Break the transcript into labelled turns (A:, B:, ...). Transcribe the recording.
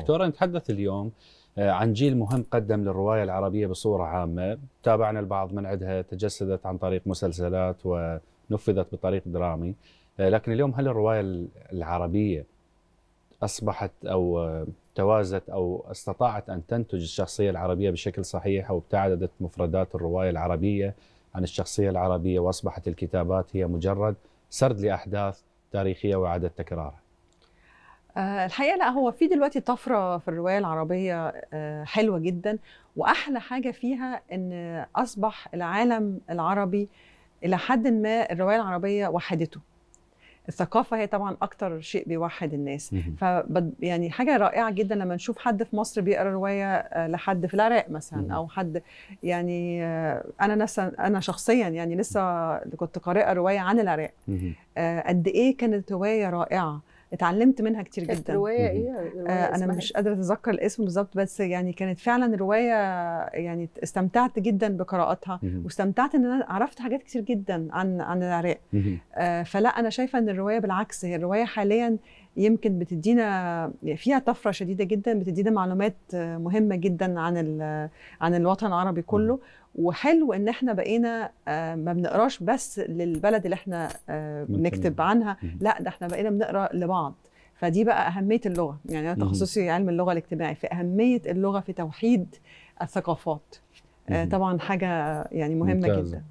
A: دكتورة نتحدث اليوم آه، عن جيل مهم قدم للرواية العربية بصورة عامة تابعنا البعض من عدها تجسدت عن طريق مسلسلات ونفذت بطريق درامي آه، لكن اليوم هل الرواية العربية أصبحت أو آه، توازت أو استطاعت أن تنتج الشخصية العربية بشكل صحيح أو ابتعدت مفردات الرواية العربية عن الشخصية العربية وأصبحت الكتابات هي مجرد سرد لأحداث تاريخية وإعادة تكرارها
B: آه، الحقيقه لا هو في دلوقتي طفره في الروايه العربيه آه، حلوه جدا واحلى حاجه فيها ان اصبح العالم العربي الى حد ما الروايه العربيه وحدته الثقافة هي طبعا أكتر شيء بيوحد الناس ف يعني حاجة رائعة جدا لما نشوف حد في مصر بيقرأ رواية آه، لحد في العراق مثلا أو حد يعني أنا لسه أنا شخصيا يعني لسه كنت قارئة رواية عن العراق قد إيه كانت رواية رائعة اتعلمت منها كتير كانت جدا روايه ايه رواية آه انا مش إيه؟ قادره اتذكر الاسم بالظبط بس يعني كانت فعلا روايه يعني استمتعت جدا بقراءتها واستمتعت ان انا عرفت حاجات كتير جدا عن عن العراق آه فلا انا شايفه ان الروايه بالعكس هي الروايه حاليا يمكن بتدينا فيها طفره شديده جدا بتدينا معلومات آه، مهمه جدا عن عن الوطن العربي كله وحلو ان احنا بقينا آه، ما بنقراش بس للبلد اللي احنا آه، بنكتب عنها لا ده احنا بقينا بنقرا لبعض فدي بقى اهميه اللغه يعني انا تخصصي علم اللغه الاجتماعي فاهميه اللغه في توحيد الثقافات طبعا حاجه يعني مهمه جدا